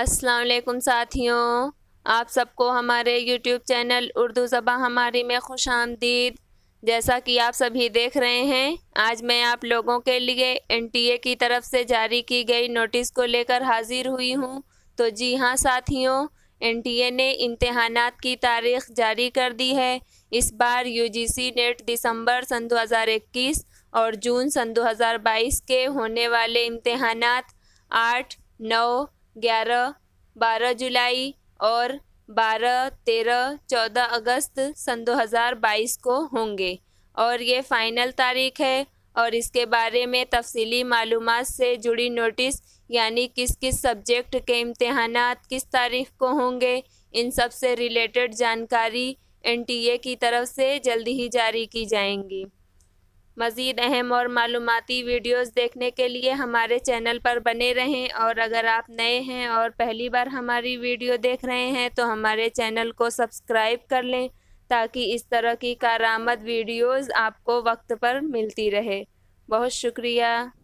असलकुम साथियों आप सबको हमारे YouTube चैनल उर्दू ज़बा हमारी में खुश आमदीद जैसा कि आप सभी देख रहे हैं आज मैं आप लोगों के लिए एन की तरफ से जारी की गई नोटिस को लेकर हाज़िर हुई हूँ तो जी हाँ साथियों एन ने इम्तहान की तारीख जारी कर दी है इस बार यू नेट दिसंबर सन 2021 और जून सन 2022 के होने वाले इम्तहान आठ नौ ग्यारह बारह जुलाई और बारह तेरह चौदह अगस्त सन 2022 को होंगे और ये फाइनल तारीख है और इसके बारे में तफसीली मालूम से जुड़ी नोटिस यानी किस किस सब्जेक्ट के इम्तहान किस तारीख को होंगे इन सब से रिलेटेड जानकारी एनटीए की तरफ से जल्दी ही जारी की जाएंगी मज़ीद अहम और मालूमती वीडियोस देखने के लिए हमारे चैनल पर बने रहें और अगर आप नए हैं और पहली बार हमारी वीडियो देख रहे हैं तो हमारे चैनल को सब्सक्राइब कर लें ताकि इस तरह की कारामद वीडियोस आपको वक्त पर मिलती रहे बहुत शुक्रिया